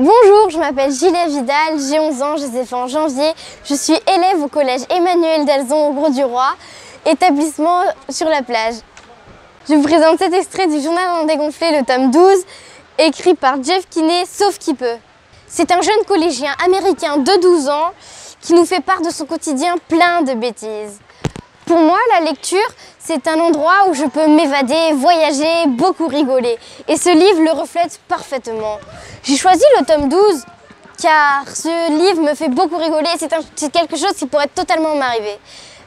Bonjour, je m'appelle Gilia Vidal, j'ai 11 ans, je en janvier. Je suis élève au collège Emmanuel Dalzon au Gros du Roi, établissement sur la plage. Je vous présente cet extrait du journal en dégonflé, le tome 12, écrit par Jeff Kinney, sauf qui peut. C'est un jeune collégien américain de 12 ans qui nous fait part de son quotidien plein de bêtises. Pour moi, la lecture, c'est un endroit où je peux m'évader, voyager, beaucoup rigoler. Et ce livre le reflète parfaitement. J'ai choisi le tome 12 car ce livre me fait beaucoup rigoler. C'est quelque chose qui pourrait totalement m'arriver.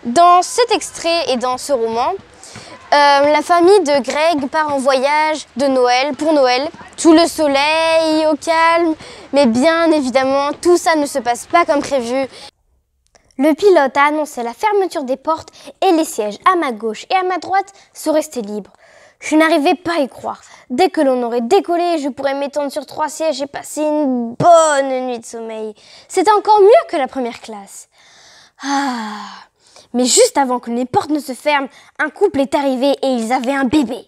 Dans cet extrait et dans ce roman, euh, la famille de Greg part en voyage de Noël pour Noël, Tout le soleil, au calme, mais bien évidemment tout ça ne se passe pas comme prévu le pilote a annoncé la fermeture des portes et les sièges à ma gauche et à ma droite sont restés libres. Je n'arrivais pas à y croire. Dès que l'on aurait décollé, je pourrais m'étendre sur trois sièges et passer une bonne nuit de sommeil. C'était encore mieux que la première classe. Ah. Mais juste avant que les portes ne se ferment, un couple est arrivé et ils avaient un bébé.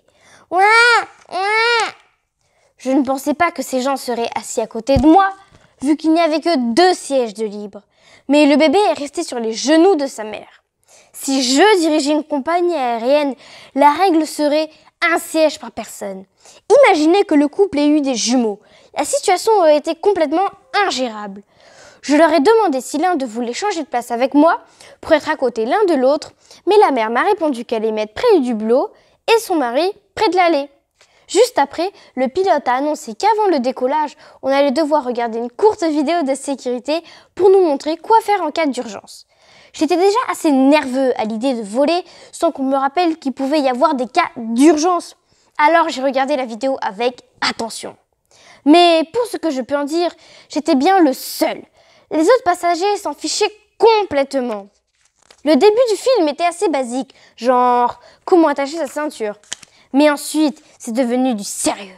Je ne pensais pas que ces gens seraient assis à côté de moi, vu qu'il n'y avait que deux sièges de libre. Mais le bébé est resté sur les genoux de sa mère. Si je dirigeais une compagnie aérienne, la règle serait un siège par personne. Imaginez que le couple ait eu des jumeaux. La situation aurait été complètement ingérable. Je leur ai demandé si l'un de vous voulait changer de place avec moi pour être à côté l'un de l'autre, mais la mère m'a répondu qu'elle aimait être près du blot et son mari près de l'allée. Juste après, le pilote a annoncé qu'avant le décollage, on allait devoir regarder une courte vidéo de sécurité pour nous montrer quoi faire en cas d'urgence. J'étais déjà assez nerveux à l'idée de voler sans qu'on me rappelle qu'il pouvait y avoir des cas d'urgence. Alors j'ai regardé la vidéo avec attention. Mais pour ce que je peux en dire, j'étais bien le seul. Les autres passagers s'en fichaient complètement. Le début du film était assez basique, genre comment attacher sa ceinture, mais ensuite, c'est devenu du sérieux.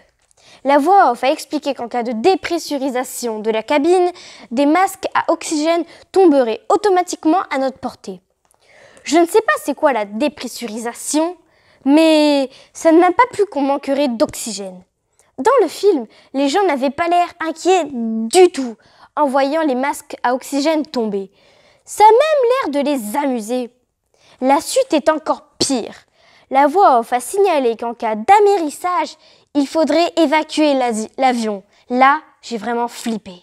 La voix off a expliqué qu'en cas de dépressurisation de la cabine, des masques à oxygène tomberaient automatiquement à notre portée. Je ne sais pas c'est quoi la dépressurisation, mais ça ne m'a pas plu qu'on manquerait d'oxygène. Dans le film, les gens n'avaient pas l'air inquiets du tout en voyant les masques à oxygène tomber. Ça a même l'air de les amuser. La suite est encore pire. La voix off a signalé qu'en cas d'amérissage, il faudrait évacuer l'avion. Là, j'ai vraiment flippé.